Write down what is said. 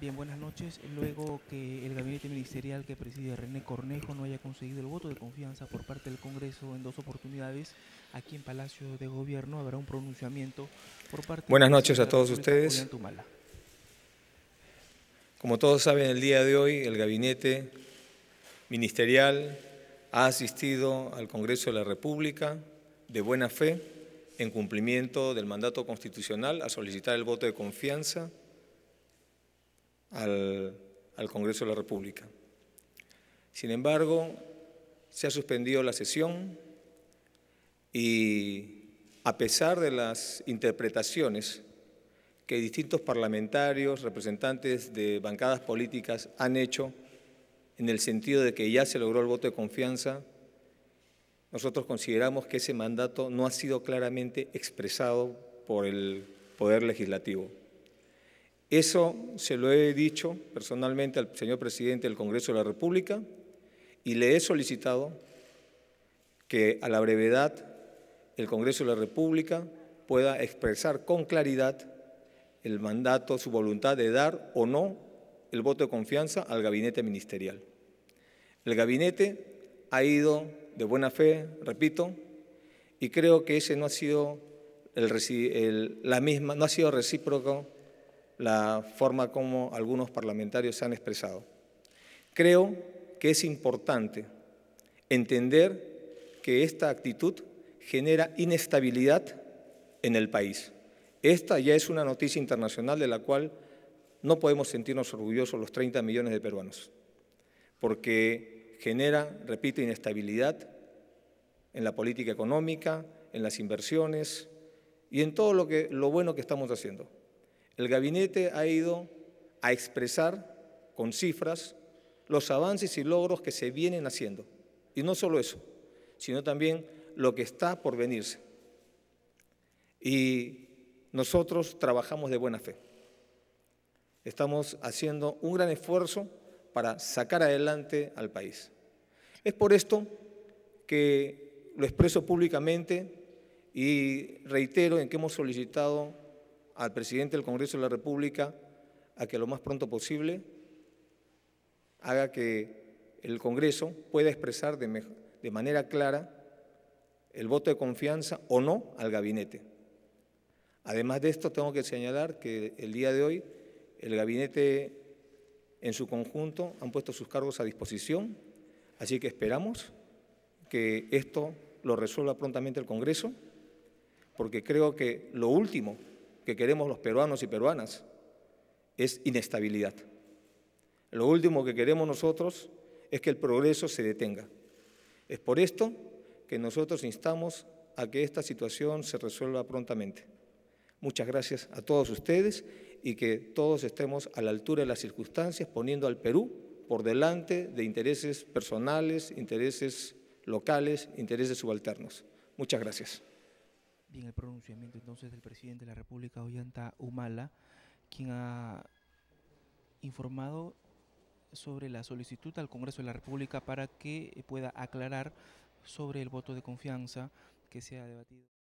Bien, buenas noches. Luego que el gabinete ministerial que preside René Cornejo no haya conseguido el voto de confianza por parte del Congreso en dos oportunidades, aquí en Palacio de Gobierno habrá un pronunciamiento por parte... Buenas noches a todos ustedes. Como todos saben, el día de hoy el gabinete ministerial ha asistido al Congreso de la República de buena fe en cumplimiento del mandato constitucional a solicitar el voto de confianza al, Congreso de la República. Sin embargo, se ha suspendido la sesión y a pesar de las interpretaciones que distintos parlamentarios, representantes de bancadas políticas han hecho en el sentido de que ya se logró el voto de confianza, nosotros consideramos que ese mandato no ha sido claramente expresado por el Poder Legislativo. Eso se lo he dicho personalmente al señor presidente del Congreso de la República y le he solicitado que a la brevedad el Congreso de la República pueda expresar con claridad el mandato, su voluntad de dar o no el voto de confianza al gabinete ministerial. El gabinete ha ido de buena fe, repito, y creo que ese no ha sido la misma, no ha sido recíproco la forma como algunos parlamentarios se han expresado. Creo que es importante entender que esta actitud genera inestabilidad en el país. Esta ya es una noticia internacional de la cual no podemos sentirnos orgullosos los 30 millones de peruanos, porque genera, repito, inestabilidad en la política económica, en las inversiones y en todo lo, lo bueno que estamos haciendo. El gabinete ha ido a expresar con cifras los avances y logros que se vienen haciendo. Y no solo eso, sino también lo que está por venirse. Y nosotros trabajamos de buena fe. Estamos haciendo un gran esfuerzo para sacar adelante al país. Es por esto que lo expreso públicamente y reitero en que hemos solicitado al presidente del Congreso de la República a que lo más pronto posible haga que el Congreso pueda expresar de, manera clara el voto de confianza o no al gabinete. Además de esto, tengo que señalar que el día de hoy el gabinete en su conjunto han puesto sus cargos a disposición, así que esperamos que esto lo resuelva prontamente el Congreso, porque creo que lo último que queremos los peruanos y peruanas es inestabilidad. Lo último que queremos nosotros es que el progreso se detenga. Es por esto que nosotros instamos a que esta situación se resuelva prontamente. Muchas gracias a todos ustedes y que todos estemos a la altura de las circunstancias, poniendo al Perú por delante de intereses personales, intereses locales, intereses subalternos. Muchas gracias. Bien, el pronunciamiento entonces del presidente de la República, Ollanta Humala, quien ha informado sobre la solicitud al Congreso de la República para que pueda aclarar sobre el voto de confianza que se ha debatido.